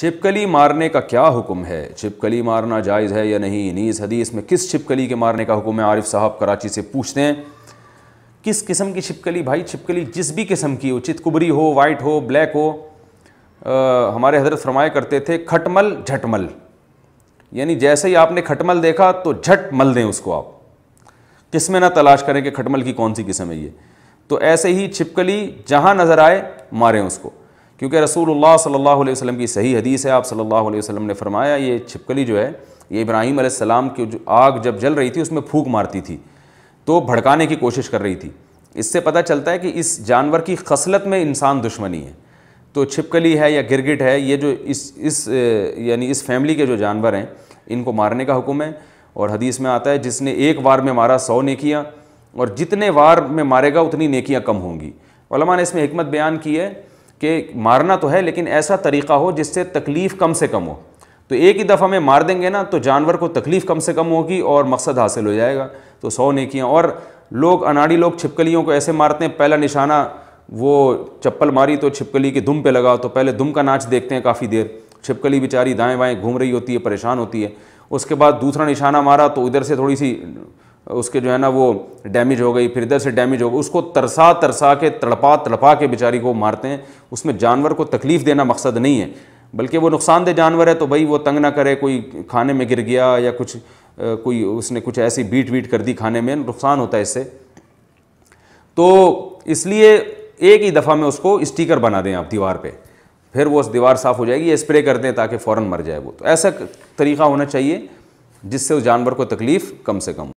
छिपकली मारने का क्या हुक्म है छिपकली मारना जायज़ है या नहीं नीज हदीस में किस छिपकली के मारने का हुक्म है आरिफ साहब कराची से पूछते हैं किस किस्म की छिपकली भाई छिपकली जिस भी किस्म की हो चितकुबरी हो वाइट हो ब्लैक हो आ, हमारे हजरत फरमाया करते थे खटमल झटमल यानी जैसे ही आपने खटमल देखा तो झट मल दें उसको आप किस में ना तलाश करें कि खटमल की कौन सी किस्म है ये तो ऐसे ही छिपकली जहाँ नज़र आए मारें उसको क्योंकि रसूल सल्ला वसम की सही हदीस है आप सल्लल्लाहु वसम ने फरमाया ये छिपकली जो है ये इब्राहीम आसमाम की जो आग जब जल रही थी उसमें फूक मारती थी तो भड़काने की कोशिश कर रही थी इससे पता चलता है कि इस जानवर की खसलत में इंसान दुश्मनी है तो छिपकली है या गिरगिट है ये जो इस इस यानी इस फैमिली के जो जानवर हैं इनको मारने का हुक्म है और हदीस में आता है जिसने एक वार में मारा सौ नेकियाँ और जितने वार में मारेगा उतनी नेकियाँ कम होंगी ने इसमें हमत बयान की है कि मारना तो है लेकिन ऐसा तरीका हो जिससे तकलीफ़ कम से कम हो तो एक ही दफ़ा में मार देंगे ना तो जानवर को तकलीफ़ कम से कम होगी और मकसद हासिल हो जाएगा तो सौ ने किया और लोग अनाड़ी लोग छिपकलियों को ऐसे मारते हैं पहला निशाना वो चप्पल मारी तो छिपकली की दुम पे लगाओ तो पहले दुम का नाच देखते हैं काफ़ी देर छिपकली बेचारी दाएँ बाएँ घूम रही होती है परेशान होती है उसके बाद दूसरा निशाना मारा तो इधर से थोड़ी सी उसके जो है ना वो डैमेज हो गई फिर इधर से डैमेज हो गई उसको तरसा तरसा के तड़पा तड़पा के बेचारी को मारते हैं उसमें जानवर को तकलीफ़ देना मकसद नहीं है बल्कि वो नुकसानदेह जानवर है तो भाई वो तंग ना करे कोई खाने में गिर गया या कुछ कोई उसने कुछ ऐसी बीट वीट कर दी खाने में नुकसान होता है इससे तो इसलिए एक ही दफ़ा में उसको स्टिकर बना दें आप दीवार पे फिर वो उस दीवार साफ़ हो जाएगी स्प्रे कर दें ताकि फ़ौरन मर जाए वो तो ऐसा तरीका होना चाहिए जिससे उस जानवर को तकलीफ़ कम से कम